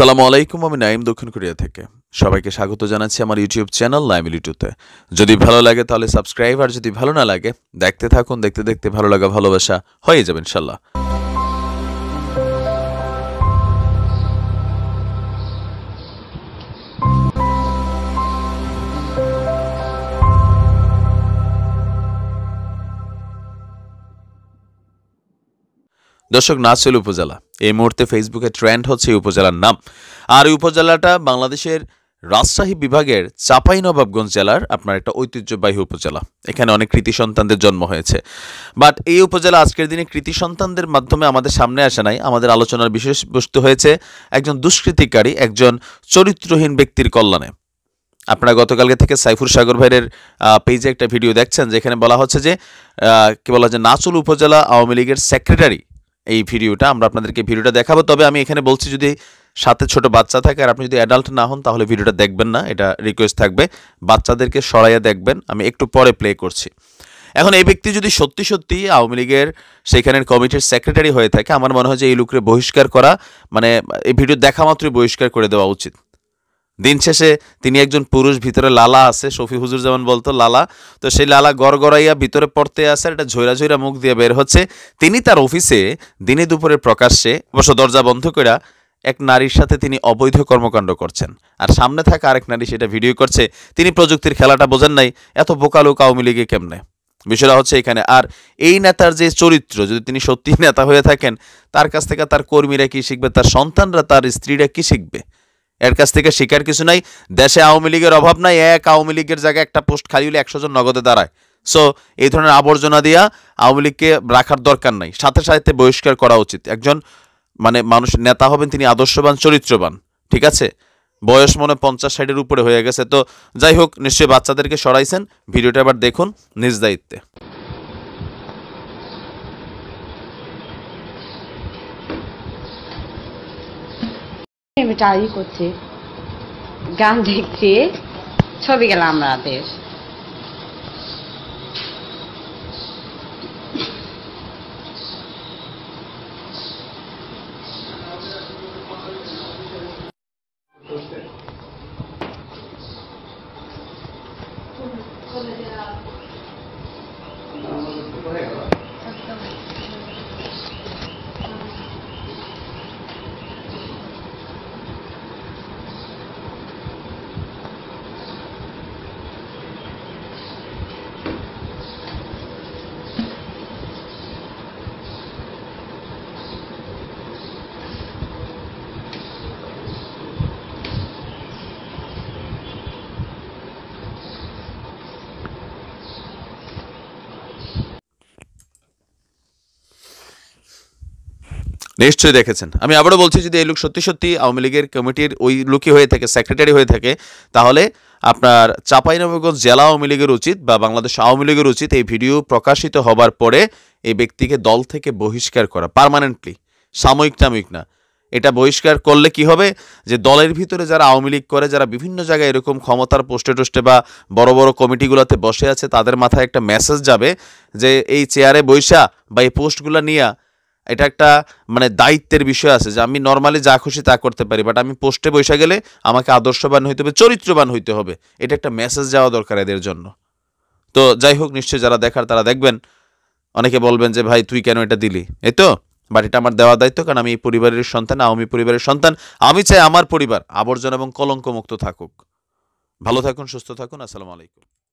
সালাম আলাইকুম আমি নাইম দক্ষিণ কোরিয়া থেকে সবাইকে স্বাগত জানাচ্ছি আমার ইউটিউব চ্যানেল ইউটিউতে যদি ভালো লাগে তাহলে সাবস্ক্রাইব আর যদি ভালো না লাগে দেখতে থাকুন দেখতে দেখতে ভালো লাগা ভালোবাসা হয়ে যাবে ইনশাল্লাহ দর্শক নাচল উপজেলা এই মুহূর্তে ফেসবুকে ট্রেন্ড হচ্ছে এই উপজেলার নাম আর এই উপজেলাটা বাংলাদেশের রাজশাহী বিভাগের চাঁপাইনবাবগঞ্জ জেলার আপনার একটা ঐতিহ্যবাহী উপজেলা এখানে অনেক কৃতি সন্তানদের জন্ম হয়েছে বাট এই উপজেলা আজকের দিনে কৃতি সন্তানদের মাধ্যমে আমাদের সামনে আসে নাই আমাদের আলোচনার বিশেষ বস্তু হয়েছে একজন দুষ্কৃতিকারী একজন চরিত্রহীন ব্যক্তির কল্যাণে আপনারা গতকালকে থেকে সাইফুর সাগর ভাইয়ের পেজে একটা ভিডিও দেখছেন যেখানে বলা হচ্ছে যে কী বলা হচ্ছে নাচুল উপজেলা আওয়ামী লীগের সেক্রেটারি এই ভিডিওটা আমরা আপনাদেরকে ভিডিওটা দেখাবো তবে আমি এখানে বলছি যদি সাথে ছোট বাচ্চা থাকে আর আপনি যদি অ্যাডাল্ট না হন তাহলে ভিডিওটা দেখবেন না এটা রিকোয়েস্ট থাকবে বাচ্চাদেরকে সরাইয়া দেখবেন আমি একটু পরে প্লে করছি এখন এই ব্যক্তি যদি সত্যি সত্যি আওয়ামী লীগের সেখানের কমিটির সেক্রেটারি হয়ে থাকে আমার মনে হয় যে এই লোকরে বহিষ্কার করা মানে এই ভিডিও দেখা মাত্রই বহিষ্কার করে দেওয়া উচিত দিন শেষে তিনি একজন পুরুষ ভিতরে লালা আছে শফি হুজুর যেমন বলতো লালা তো সেই লালা গড়গড়াইয়া ভিতরে পড়তে আসে এটা ঝৈরা ঝৈরা মুখ দিয়ে বের হচ্ছে তিনি তার অফিসে দিনে দুপুরে প্রকাশ্যে অবশ্য দরজা বন্ধ করে এক নারীর সাথে তিনি অবৈধ কর্মকাণ্ড করছেন আর সামনে থাকা আরেক নারী সেটা ভিডিও করছে তিনি প্রযুক্তির খেলাটা বোঝেন নাই এত বোকালো আওয়ামী লীগে কেমনে বিষয়টা হচ্ছে এখানে আর এই নেতার যে চরিত্র যদি তিনি সত্যি নেতা হয়ে থাকেন তার কাছ থেকে তার কর্মীরা কি শিখবে তার সন্তানরা তার স্ত্রীরা কি শিখবে এর কাছ থেকে শিকার কিছু নাই দেশে আওয়ামী লীগের অভাব নাই এক আওয়ামী লীগের জায়গায় একটা পোস্ট খালি হলে একশো জন নগদে দাঁড়ায় সো এই ধরনের আবর্জনা দিয়া আওয়ামী লীগকে রাখার দরকার নাই সাথে সাথে বহিষ্কার করা উচিত একজন মানে মানুষ নেতা হবেন তিনি আদর্শবান চরিত্রবান ঠিক আছে বয়স মনে পঞ্চাশ ষাটের উপরে হয়ে গেছে তো যাই হোক নিশ্চয়ই বাচ্চাদেরকে সরাইছেন ভিডিওটা এবার দেখুন নিজ দায়িত্বে এটা ই করছে গান দেখছে ছবি গেলাম আমাদের Thank you. নিশ্চয়ই দেখেছেন আমি আবারও বলছি যদি এই লোক সত্যি সত্যি আওয়ামী লীগের কমিটির ওই লোকই হয়ে থাকে সেক্রেটারি হয়ে থাকে তাহলে আপনার চাঁপাইনবাবগঞ্জ জেলা আওয়ামী লীগের উচিত বা বাংলাদেশ আওয়ামী লীগের উচিত এই ভিডিও প্রকাশিত হবার পরে এই ব্যক্তিকে দল থেকে বহিষ্কার করা পারমানেন্টলি সাময়িক টামিক না এটা বহিষ্কার করলে কি হবে যে দলের ভিতরে যারা আওয়ামী লীগ করে যারা বিভিন্ন জায়গায় এরকম ক্ষমতার পোস্টে টোস্টে বা বড় বড় কমিটিগুলোতে বসে আছে তাদের মাথায় একটা মেসেজ যাবে যে এই চেয়ারে বৈশা বা এই পোস্টগুলো নিয়ে এটা একটা মানে দায়িত্বের বিষয় আছে যে আমি নর্মালি যা খুশি তা করতে পারি বাট আমি পোস্টে বৈশা গেলে আমাকে আদর্শবান হইতে হবে চরিত্রবান হইতে হবে এটা একটা মেসেজ যাওয়া দরকার এদের জন্য তো যাই হোক নিশ্চয়ই যারা দেখার তারা দেখবেন অনেকে বলবেন যে ভাই তুই কেন এটা দিলি এই তো বাট এটা আমার দেওয়া দায়িত্ব কারণ আমি এই পরিবারের সন্তান আওয়ামী পরিবারের সন্তান আমি চাই আমার পরিবার আবর্জনা এবং কলঙ্কমুক্ত থাকুক ভালো থাকুন সুস্থ থাকুন আসসালামু আলাইকুম